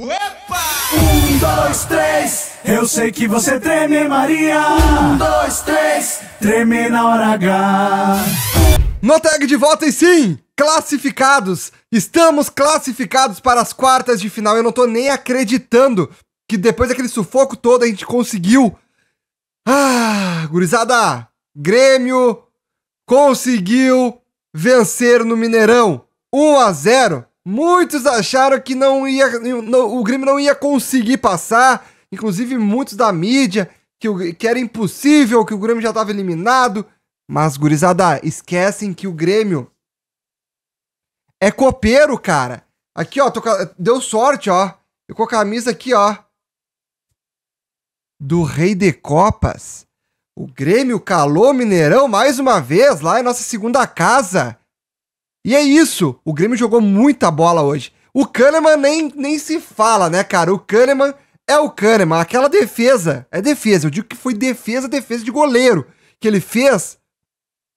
Epa! Um, dois, três, eu sei que você treme, Maria. Um, dois, três, treme na hora H. No tag de volta e sim, classificados. Estamos classificados para as quartas de final. Eu não tô nem acreditando que depois daquele sufoco todo a gente conseguiu. Ah, gurizada, Grêmio conseguiu vencer no Mineirão. 1 a 0 Muitos acharam que não ia, não, o Grêmio não ia conseguir passar, inclusive muitos da mídia, que, o, que era impossível, que o Grêmio já estava eliminado. Mas, gurizada, esquecem que o Grêmio é copeiro, cara. Aqui, ó, tô, deu sorte, ó. Eu com a camisa aqui, ó. Do Rei de Copas. O Grêmio calou Mineirão mais uma vez lá em nossa segunda casa. E é isso. O Grêmio jogou muita bola hoje. O Kahneman nem, nem se fala, né, cara? O Kahneman é o Kahneman. Aquela defesa é defesa. Eu digo que foi defesa, defesa de goleiro que ele fez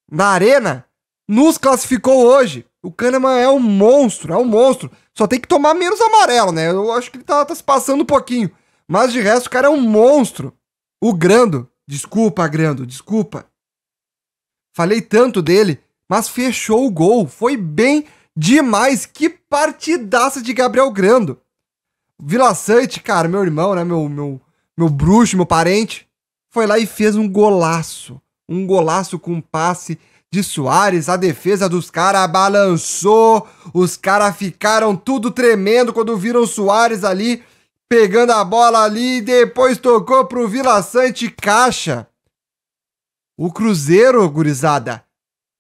na arena nos classificou hoje. O Kahneman é um monstro, é um monstro. Só tem que tomar menos amarelo, né? Eu acho que ele tá, tá se passando um pouquinho. Mas de resto, o cara é um monstro. O Grando, desculpa, Grando, desculpa. Falei tanto dele mas fechou o gol. Foi bem demais. Que partidaça de Gabriel Grando. Vila Sante, cara, meu irmão, né? Meu, meu, meu bruxo, meu parente, foi lá e fez um golaço. Um golaço com passe de Soares. A defesa dos caras balançou. Os caras ficaram tudo tremendo quando viram o Soares ali. Pegando a bola ali, depois tocou pro Vila Sante Caixa. O Cruzeiro, gurizada,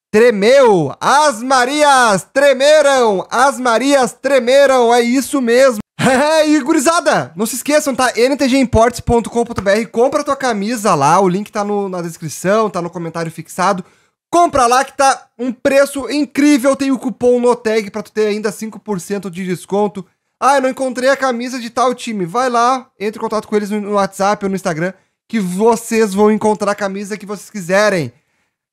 Tremeu! As Marias tremeram! As Marias tremeram! É isso mesmo! e gurizada, não se esqueçam, tá? ntgimports.com.br, compra tua camisa lá, o link tá no, na descrição, tá no comentário fixado. Compra lá que tá um preço incrível, tem o cupom NOTEG pra tu ter ainda 5% de desconto. Ah, eu não encontrei a camisa de tal time. Vai lá, entre em contato com eles no WhatsApp ou no Instagram, que vocês vão encontrar a camisa que vocês quiserem.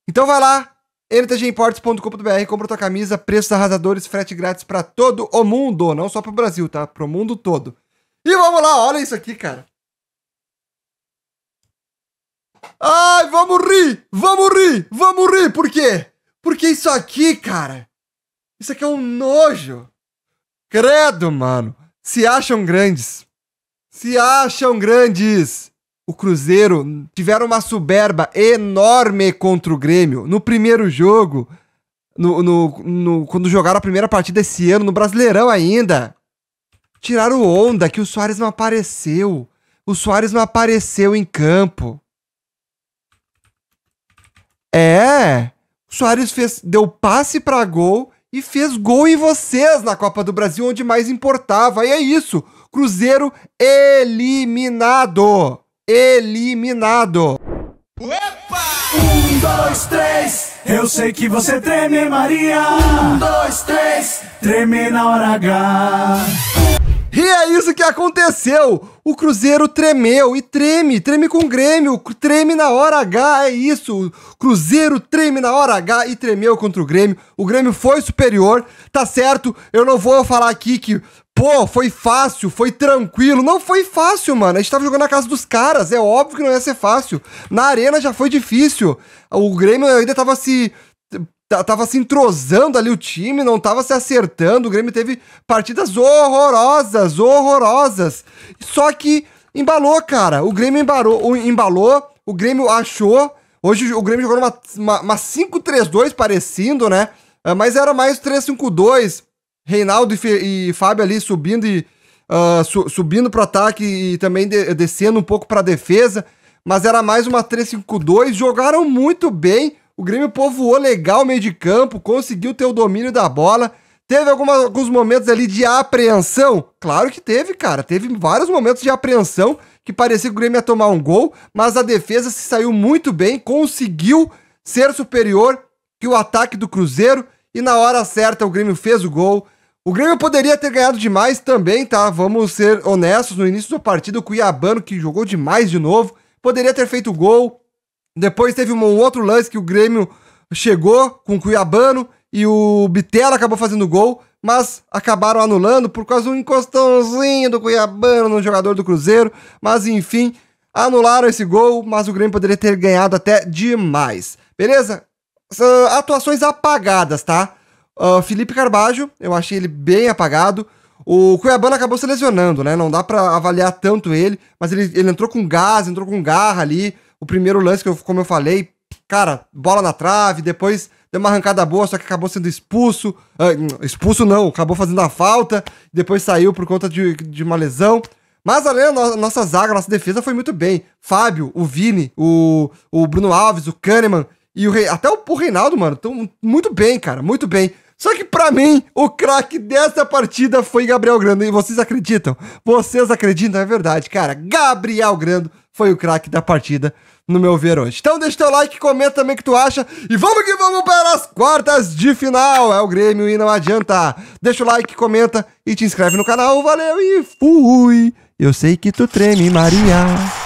Então vai lá, mtgimports.com.br, compra tua camisa, preços arrasadores, frete grátis para todo o mundo, não só pro Brasil, tá? Pro mundo todo. E vamos lá, olha isso aqui, cara. Ai, vamos rir, vamos rir, vamos rir, por quê? Porque isso aqui, cara, isso aqui é um nojo. Credo, mano. Se acham grandes. Se acham grandes o Cruzeiro tiveram uma soberba enorme contra o Grêmio. No primeiro jogo, no, no, no, quando jogaram a primeira partida esse ano, no Brasileirão ainda, tiraram onda que o Soares não apareceu. O Soares não apareceu em campo. É, o Soares fez, deu passe para gol e fez gol em vocês na Copa do Brasil, onde mais importava. E é isso, Cruzeiro eliminado eliminado. Opa! Um, dois, três. Eu sei que você treme, Maria. Um, dois, três. Treme na hora H. E é isso que aconteceu! O Cruzeiro tremeu e treme, treme com o Grêmio, treme na hora H, é isso! O Cruzeiro treme na hora H e tremeu contra o Grêmio. O Grêmio foi superior, tá certo? Eu não vou falar aqui que Pô, foi fácil, foi tranquilo. Não foi fácil, mano. A gente tava jogando na casa dos caras. É óbvio que não ia ser fácil. Na arena já foi difícil. O Grêmio ainda tava se. Tava se entrosando ali o time, não tava se acertando. O Grêmio teve partidas horrorosas, horrorosas. Só que embalou, cara. O Grêmio embalou, embalou o Grêmio achou. Hoje o Grêmio jogou uma, uma, uma 5-3-2 parecendo, né? Ah, mas era mais 3-5-2. Reinaldo e, e Fábio ali subindo e uh, su, subindo para ataque e também de, descendo um pouco para defesa. Mas era mais uma 3-5-2. Jogaram muito bem. O Grêmio povoou legal o meio de campo, conseguiu ter o domínio da bola. Teve alguns momentos ali de apreensão? Claro que teve, cara. Teve vários momentos de apreensão que parecia que o Grêmio ia tomar um gol, mas a defesa se saiu muito bem, conseguiu ser superior que o ataque do Cruzeiro e na hora certa o Grêmio fez o gol. O Grêmio poderia ter ganhado demais também, tá? Vamos ser honestos, no início do partido o Cuiabano, que jogou demais de novo, poderia ter feito gol. Depois teve um outro lance que o Grêmio chegou com o Cuiabano e o Bitela acabou fazendo gol, mas acabaram anulando por causa de um encostãozinho do Cuiabano no jogador do Cruzeiro. Mas enfim, anularam esse gol, mas o Grêmio poderia ter ganhado até demais. Beleza? Atuações apagadas, tá? Uh, Felipe Carbajo, eu achei ele bem apagado. O Cuiabano acabou se lesionando, né? Não dá para avaliar tanto ele, mas ele, ele entrou com gás, entrou com garra ali. O primeiro lance, que eu, como eu falei, cara, bola na trave, depois deu uma arrancada boa, só que acabou sendo expulso. Uh, expulso não, acabou fazendo a falta, depois saiu por conta de, de uma lesão. Mas além da nossa zaga, nossa defesa foi muito bem. Fábio, o Vini, o, o Bruno Alves, o Kahneman e o, até o, o Reinaldo, mano, estão muito bem, cara, muito bem. Só que para mim, o craque dessa partida foi Gabriel Grando. E vocês acreditam? Vocês acreditam? É verdade, cara. Gabriel Grando foi o craque da partida, no meu ver hoje. Então deixa teu like, comenta também o que tu acha. E vamos que vamos para as quartas de final. É o Grêmio e não adianta. Deixa o like, comenta e te inscreve no canal. Valeu e fui. Eu sei que tu treme, Maria.